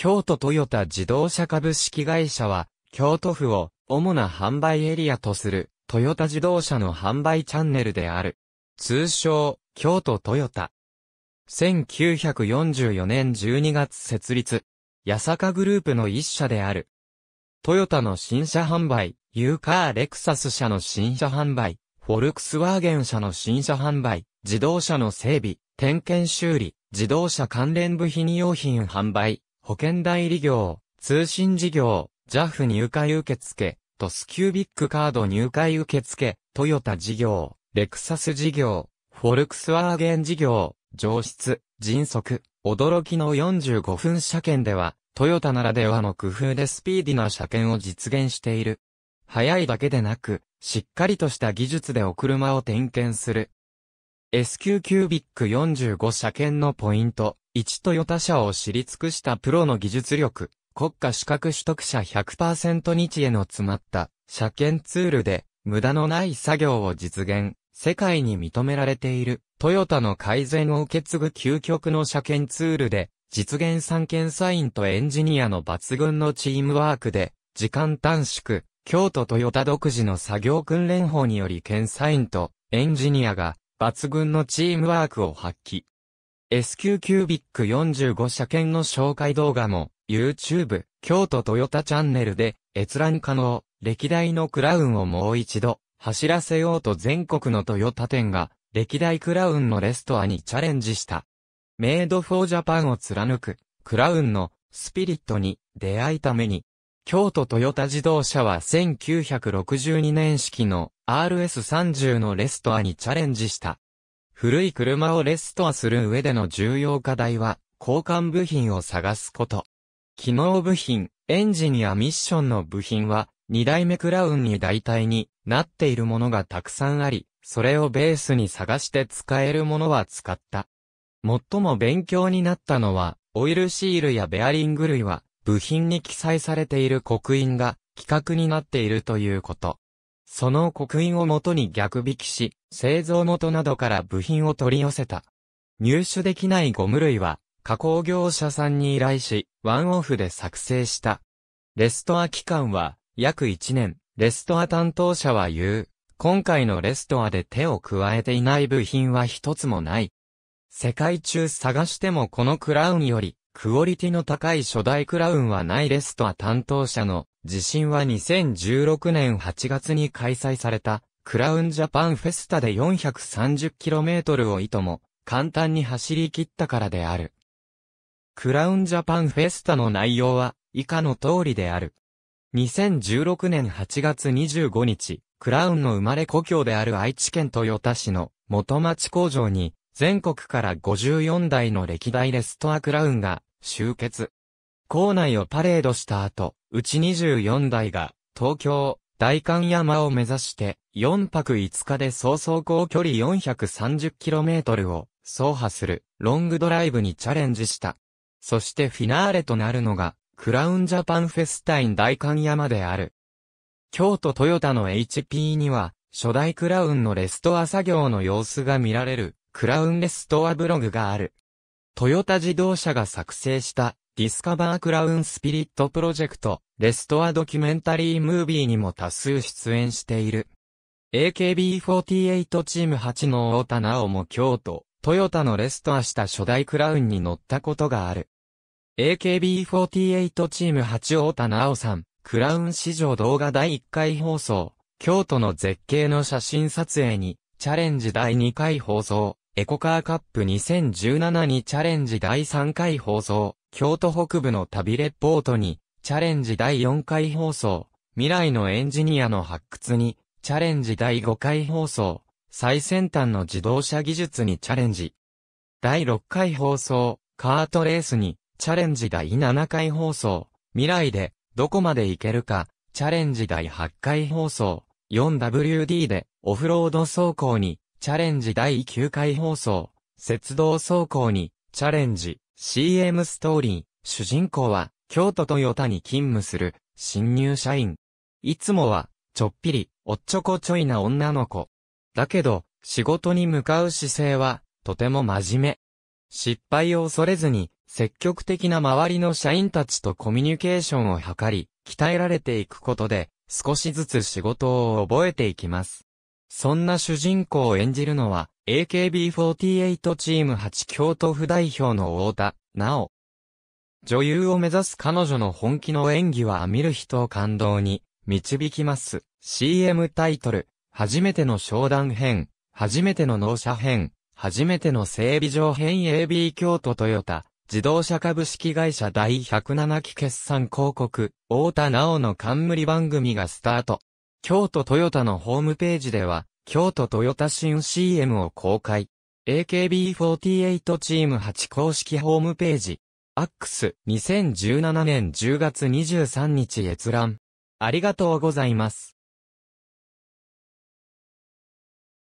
京都トヨタ自動車株式会社は、京都府を主な販売エリアとする、トヨタ自動車の販売チャンネルである。通称、京都トヨタ。1944年12月設立。八坂グループの一社である。トヨタの新車販売、ユーカーレクサス社の新車販売、フォルクスワーゲン社の新車販売、自動車の整備、点検修理、自動車関連部品用品販売、保険代理業、通信事業、JAF 入会受付、トスキュービックカード入会受付、トヨタ事業、レクサス事業、フォルクスワーゲン事業、上質、迅速、驚きの45分車検では、トヨタならではの工夫でスピーディな車検を実現している。早いだけでなく、しっかりとした技術でお車を点検する。SQ キュービック45車検のポイント。一トヨタ社を知り尽くしたプロの技術力、国家資格取得者100%日への詰まった車検ツールで無駄のない作業を実現、世界に認められているトヨタの改善を受け継ぐ究極の車検ツールで実現産検サインとエンジニアの抜群のチームワークで時間短縮、京都トヨタ独自の作業訓練法により検査員とエンジニアが抜群のチームワークを発揮。SQ キュービック45車検の紹介動画も、YouTube、京都トヨタチャンネルで、閲覧可能、歴代のクラウンをもう一度、走らせようと全国のトヨタ店が、歴代クラウンのレストアにチャレンジした。メイドフォージャパンを貫く、クラウンの、スピリットに、出会いために、京都トヨタ自動車は1962年式の RS30 のレストアにチャレンジした。古い車をレストアする上での重要課題は、交換部品を探すこと。機能部品、エンジンやミッションの部品は、二代目クラウンに代替になっているものがたくさんあり、それをベースに探して使えるものは使った。最も勉強になったのは、オイルシールやベアリング類は、部品に記載されている刻印が規格になっているということ。その刻印をもとに逆引きし、製造元などから部品を取り寄せた。入手できないゴム類は、加工業者さんに依頼し、ワンオフで作成した。レストア期間は、約1年。レストア担当者は言う。今回のレストアで手を加えていない部品は一つもない。世界中探してもこのクラウンよりクオリティの高い初代クラウンはないレストア担当者の自信は2016年8月に開催されたクラウンジャパンフェスタで 430km をいとも簡単に走り切ったからである。クラウンジャパンフェスタの内容は以下の通りである。2016年8月25日、クラウンの生まれ故郷である愛知県豊田市の元町工場に、全国から54台の歴代レストアクラウンが集結。校内をパレードした後、うち24台が、東京、大観山を目指して、4泊5日で総走行距離 430km を、走破する、ロングドライブにチャレンジした。そしてフィナーレとなるのが、クラウンジャパンフェスタイン大観山である。京都トヨタの HP には、初代クラウンのレストア作業の様子が見られる、クラウンレストアブログがある。トヨタ自動車が作成したディスカバークラウンスピリットプロジェクト、レストアドキュメンタリームービーにも多数出演している。AKB48 チーム8の太田直も京都、トヨタのレストアした初代クラウンに乗ったことがある。AKB48 チーム8太田直さん、クラウン史上動画第1回放送、京都の絶景の写真撮影に、チャレンジ第2回放送、エコカーカップ2017にチャレンジ第3回放送、京都北部の旅レポートに、チャレンジ第4回放送、未来のエンジニアの発掘に、チャレンジ第5回放送、最先端の自動車技術にチャレンジ。第6回放送、カートレースに、チャレンジ第7回放送、未来で、どこまで行けるか、チャレンジ第8回放送、4WD で、オフロード走行に、チャレンジ第9回放送、雪道走行に、チャレンジ、CM ストーリー、主人公は、京都トヨタに勤務する、新入社員。いつもは、ちょっぴり、おっちょこちょいな女の子。だけど、仕事に向かう姿勢は、とても真面目。失敗を恐れずに、積極的な周りの社員たちとコミュニケーションを図り、鍛えられていくことで、少しずつ仕事を覚えていきます。そんな主人公を演じるのは、AKB48 チーム8京都府代表の太田、なお。女優を目指す彼女の本気の演技は見る人を感動に導きます。CM タイトル、初めての商談編、初めての納車編、初めての整備場編 AB 京都トヨタ、自動車株式会社第107期決算広告、太田直の冠番組がスタート。京都トヨタのホームページでは、京都トヨタ新 CM を公開。AKB48 チーム8公式ホームページ。アックス2017年10月23日閲覧。ありがとうございます。